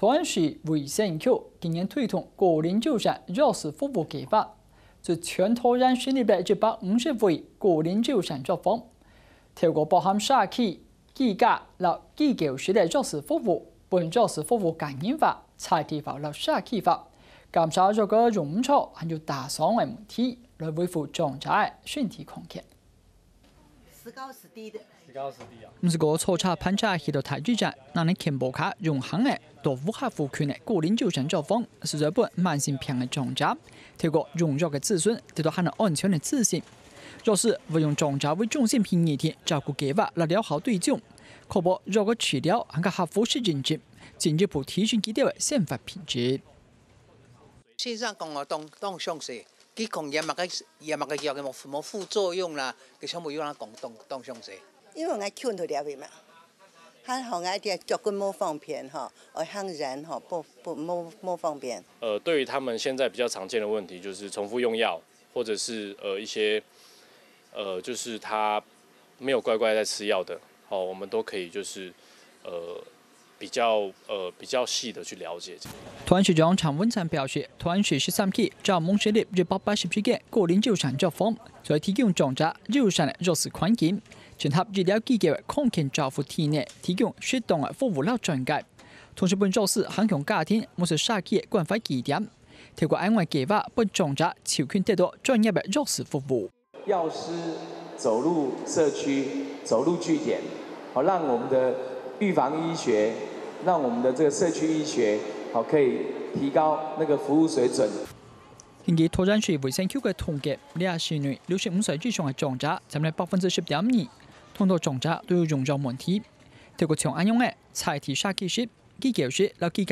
桃园市卫生局今年推动个人照相驾驶服务计划，自全桃园设立一百五十五位个人照相照访，透过包含社区、医界、老机构师的驾驶服务、半驾驶服务、概念化、场地化务、社区化，减少这个用错还有大伤的问题，来维护正常的身体健康。唔是个错车、班差，去到太局站，那你看波卡用行诶，到武汉湖区内个人就诊作方，是日本慢性病的专家。提过用药的咨询，得到很安全的自信。若是不用专家为中心病一天照顾计划来了好对象，确保药的治疗还加合乎认际，进一步提升几滴的生活品质。先生，併讲药物个药物个药佮冇冇副作用啦，佢全部要咱讲当当详细。因为爱劝到了未嘛，哈，好爱点脚骨冇方便哈，爱向人哈，不不莫莫方便。呃，对于他们现在比较常见的问题，就是重复用药，或者是呃一些呃，就是他没有乖乖在吃药的哦，我们都可以就是呃。比较呃比较细的去了解。团市长陈文灿表示，团市十三 K，叫蒙学立一百八十七个过年就产叫房，在提供长者就餐的活弱势环境，整合医疗机构的空间，照护体内提供适当的服务了转家。同时，本弱势横向家庭，我是三的关怀据点，透过安运计划，本长者求取得到专业的弱势服务。药师走入社区，走入据点，好让我们的预防医学。根据拓展市卫生局嘅统计，二六十五岁以上嘅长者，占了百分之十点二。通道长者都有用药问题，透过长安用嘅阶技巧计时、计价式来即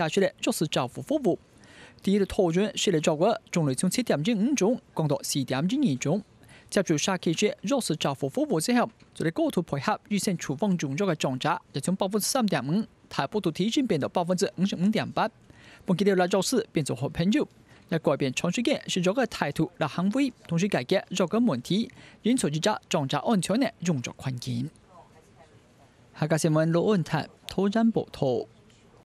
时照护服务。第一道拓展是来照顾中年从七点二五种降到四点二二种，接著阶梯式即时照护服务之后，就来高度配合预先处方用药嘅长者，从百分之三点五。态度都逐渐变到百分之五十五点八，本期的来周四变成好朋友，来改变长时间是这个态度来行为，同时解决这个问题，营造一个庄家安全的运作环境。海峡新闻罗安泰偷阵报导。